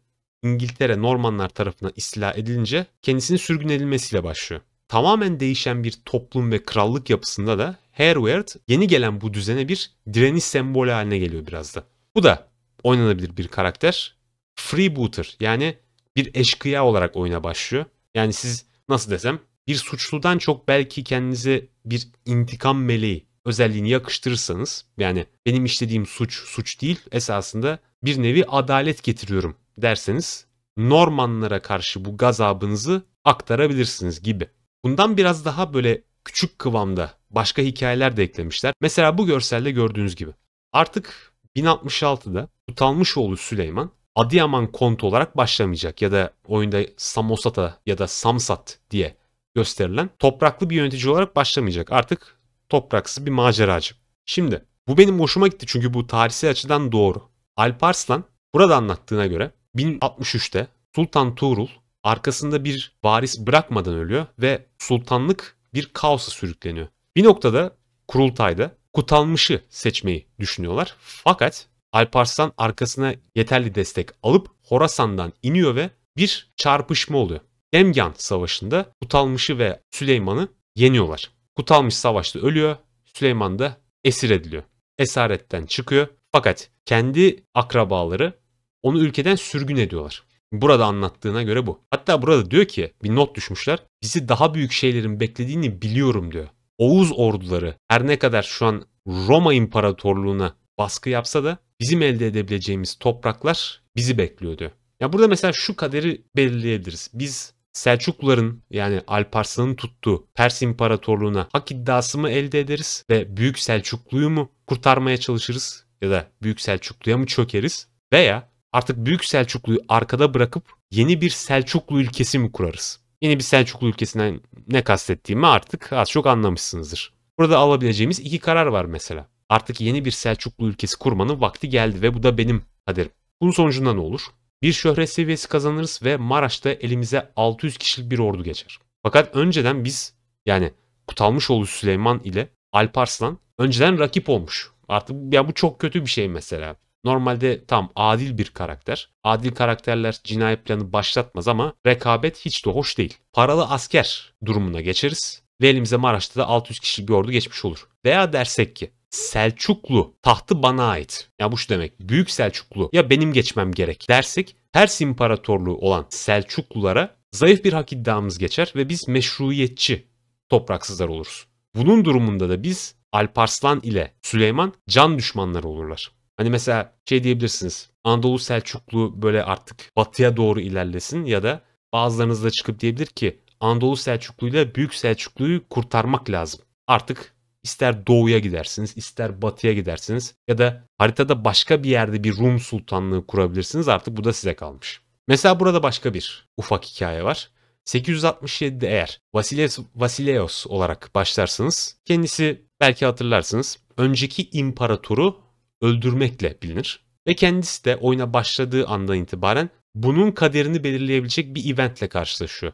Speaker 1: İngiltere Normanlar tarafından istila edilince kendisinin sürgün edilmesiyle başlıyor. Tamamen değişen bir toplum ve krallık yapısında da Hereward yeni gelen bu düzene bir direniş sembolü haline geliyor biraz da. Bu da oynanabilir bir karakter. Freebooter yani bir eşkıya olarak oyuna başlıyor. Yani siz nasıl desem bir suçludan çok belki kendinize bir intikam meleği özelliğini yakıştırırsanız yani benim işlediğim suç suç değil esasında bir nevi adalet getiriyorum derseniz Normanlara karşı bu gazabınızı aktarabilirsiniz gibi. Bundan biraz daha böyle küçük kıvamda başka hikayeler de eklemişler. Mesela bu görselde gördüğünüz gibi. Artık 1066'da Tutalmışoğlu Süleyman Adıyaman kontu olarak başlamayacak ya da oyunda Samosata ya da Samsat diye gösterilen topraklı bir yönetici olarak başlamayacak. Artık topraksız bir maceracı. Şimdi bu benim hoşuma gitti çünkü bu tarihsel açıdan doğru. Alparslan burada anlattığına göre 1063'te Sultan Tuğrul arkasında bir varis bırakmadan ölüyor ve sultanlık bir kaosa sürükleniyor. Bir noktada kurultayda Kutalmış'ı seçmeyi düşünüyorlar. Fakat Alparslan arkasına yeterli destek alıp Horasan'dan iniyor ve bir çarpışma oluyor. Demgan Savaşı'nda Kutalmış'ı ve Süleyman'ı yeniyorlar. Kutalmış savaşta ölüyor, Süleyman da esir ediliyor. Esaretten çıkıyor fakat kendi akrabaları onu ülkeden sürgün ediyorlar. Burada anlattığına göre bu. Hatta burada diyor ki bir not düşmüşler. Bizi daha büyük şeylerin beklediğini biliyorum diyor. Oğuz orduları her ne kadar şu an Roma İmparatorluğu'na baskı yapsa da bizim elde edebileceğimiz topraklar bizi bekliyordu. Ya burada mesela şu kaderi belirleyebiliriz. Biz Selçukluların yani Alparslan'ın tuttuğu Pers İmparatorluğu'na hak iddiası mı elde ederiz ve Büyük Selçuklu'yu mu kurtarmaya çalışırız ya da Büyük Selçuklu'ya mı çökeriz veya Artık Büyük Selçuklu'yu arkada bırakıp yeni bir Selçuklu ülkesi mi kurarız? Yeni bir Selçuklu ülkesinden ne kastettiğimi artık az çok anlamışsınızdır. Burada alabileceğimiz iki karar var mesela. Artık yeni bir Selçuklu ülkesi kurmanın vakti geldi ve bu da benim kaderim. Bunun sonucunda ne olur? Bir şöhret seviyesi kazanırız ve Maraş'ta elimize 600 kişilik bir ordu geçer. Fakat önceden biz yani Kutalmışoğlu Süleyman ile Alparslan önceden rakip olmuş. Artık ya bu çok kötü bir şey mesela. Normalde tam adil bir karakter. Adil karakterler cinayet planı başlatmaz ama rekabet hiç de hoş değil. Paralı asker durumuna geçeriz ve elimize Maraş'ta da 600 kişi ordu geçmiş olur. Veya dersek ki Selçuklu tahtı bana ait. Ya bu şu demek. Büyük Selçuklu ya benim geçmem gerek dersek Pers İmparatorluğu olan Selçuklulara zayıf bir hak iddiamız geçer ve biz meşruiyetçi topraksızlar oluruz. Bunun durumunda da biz Alparslan ile Süleyman can düşmanları olurlar. Hani mesela şey diyebilirsiniz. Anadolu Selçuklu böyle artık batıya doğru ilerlesin ya da bazılarınız da çıkıp diyebilir ki Anadolu Selçuklu ile Büyük Selçuklu'yu kurtarmak lazım. Artık ister doğuya gidersiniz, ister batıya gidersiniz ya da haritada başka bir yerde bir Rum sultanlığı kurabilirsiniz. Artık bu da size kalmış. Mesela burada başka bir ufak hikaye var. 867'de eğer Vasileus, Vasileos olarak başlarsınız, kendisi belki hatırlarsınız önceki imparatoru öldürmekle bilinir. Ve kendisi de oyuna başladığı andan itibaren bunun kaderini belirleyebilecek bir eventle karşılaşıyor.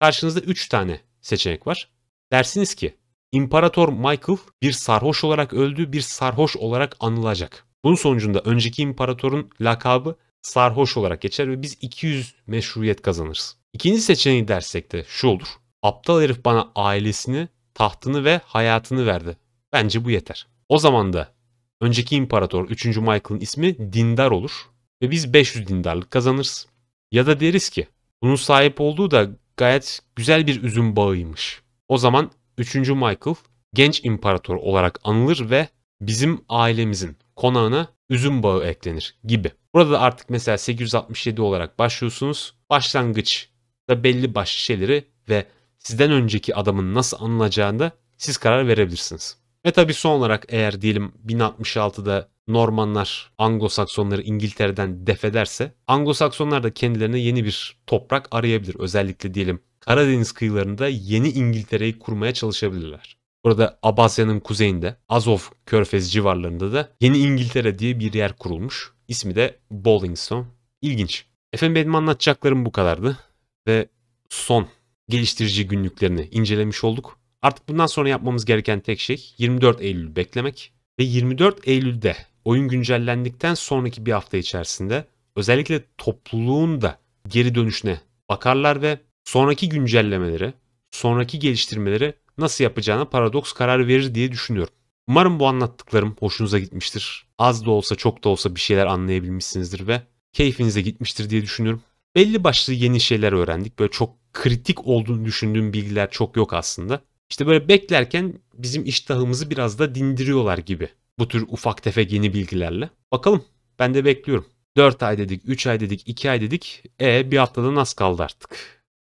Speaker 1: Karşınızda 3 tane seçenek var. Dersiniz ki İmparator Michael bir sarhoş olarak öldü, bir sarhoş olarak anılacak. Bunun sonucunda önceki imparatorun lakabı sarhoş olarak geçer ve biz 200 meşruiyet kazanırız. İkinci seçeneği dersek de şu olur. Aptal herif bana ailesini, tahtını ve hayatını verdi. Bence bu yeter. O zaman da önceki imparator 3. Michael'ın ismi dindar olur ve biz 500 dindarlık kazanırız. Ya da deriz ki bunun sahip olduğu da gayet güzel bir üzüm bağıymış. O zaman 3. Michael genç imparator olarak anılır ve bizim ailemizin konağına üzüm bağı eklenir gibi. Burada artık mesela 867 olarak başlıyorsunuz. Başlangıç da belli başlı şeyleri ve sizden önceki adamın nasıl anılacağını da siz karar verebilirsiniz. E tabii son olarak eğer diyelim 1066'da Normanlar Anglo-Saksonları İngiltere'den def ederse Anglo-Saksonlar da kendilerine yeni bir toprak arayabilir. Özellikle diyelim Karadeniz kıyılarında yeni İngiltere'yi kurmaya çalışabilirler. Burada Abasya'nın kuzeyinde Azov körfez civarlarında da yeni İngiltere diye bir yer kurulmuş. İsmi de Ballingstone. İlginç. Efendim benim anlatacaklarım bu kadardı ve son geliştirici günlüklerini incelemiş olduk. Artık bundan sonra yapmamız gereken tek şey 24 Eylül beklemek ve 24 Eylül'de oyun güncellendikten sonraki bir hafta içerisinde özellikle topluluğun da geri dönüşüne bakarlar ve sonraki güncellemeleri, sonraki geliştirmeleri nasıl yapacağına paradoks karar verir diye düşünüyorum. Umarım bu anlattıklarım hoşunuza gitmiştir. Az da olsa çok da olsa bir şeyler anlayabilmişsinizdir ve keyfinize gitmiştir diye düşünüyorum. Belli başlı yeni şeyler öğrendik. Böyle çok kritik olduğunu düşündüğüm bilgiler çok yok aslında. İşte böyle beklerken bizim iştahımızı biraz da dindiriyorlar gibi. Bu tür ufak tefek yeni bilgilerle. Bakalım ben de bekliyorum. 4 ay dedik, 3 ay dedik, 2 ay dedik. E bir haftada nasıl kaldı artık.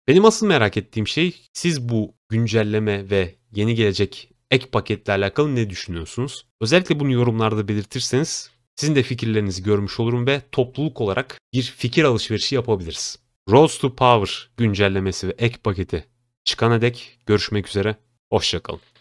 Speaker 1: Benim asıl merak ettiğim şey siz bu güncelleme ve yeni gelecek ek paketle alakalı ne düşünüyorsunuz? Özellikle bunu yorumlarda belirtirseniz sizin de fikirlerinizi görmüş olurum ve topluluk olarak bir fikir alışverişi yapabiliriz. Rose to Power güncellemesi ve ek paketi çıkana dek görüşmek üzere. Hoşçakalın.